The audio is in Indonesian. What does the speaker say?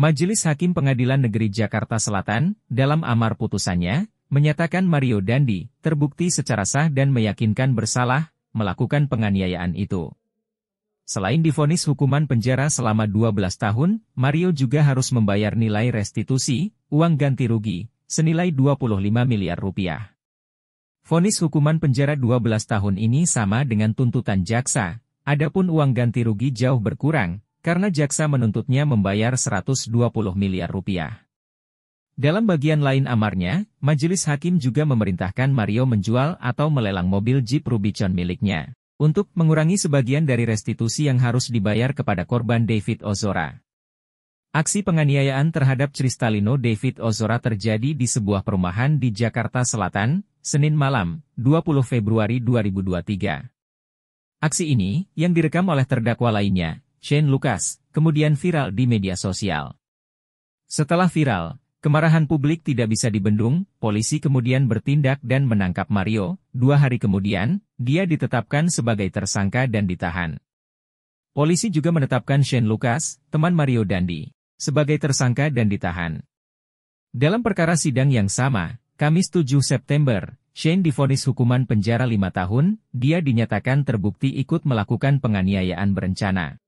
Majelis Hakim Pengadilan Negeri Jakarta Selatan, dalam amar putusannya, menyatakan Mario Dandi terbukti secara sah dan meyakinkan bersalah melakukan penganiayaan itu. Selain difonis hukuman penjara selama 12 tahun, Mario juga harus membayar nilai restitusi, uang ganti rugi, senilai 25 miliar rupiah. Fonis hukuman penjara 12 tahun ini sama dengan tuntutan jaksa, adapun uang ganti rugi jauh berkurang, karena jaksa menuntutnya membayar 120 miliar rupiah. Dalam bagian lain amarnya, majelis hakim juga memerintahkan Mario menjual atau melelang mobil Jeep Rubicon miliknya untuk mengurangi sebagian dari restitusi yang harus dibayar kepada korban David Ozora. Aksi penganiayaan terhadap Cristalino David Ozora terjadi di sebuah perumahan di Jakarta Selatan, Senin malam, 20 Februari 2023. Aksi ini, yang direkam oleh terdakwa lainnya, Shane Lucas, kemudian viral di media sosial. Setelah viral, kemarahan publik tidak bisa dibendung, polisi kemudian bertindak dan menangkap Mario, dua hari kemudian, dia ditetapkan sebagai tersangka dan ditahan. Polisi juga menetapkan Shane Lucas, teman Mario Dandi, sebagai tersangka dan ditahan. Dalam perkara sidang yang sama, Kamis 7 September, Shane difonis hukuman penjara lima tahun, dia dinyatakan terbukti ikut melakukan penganiayaan berencana.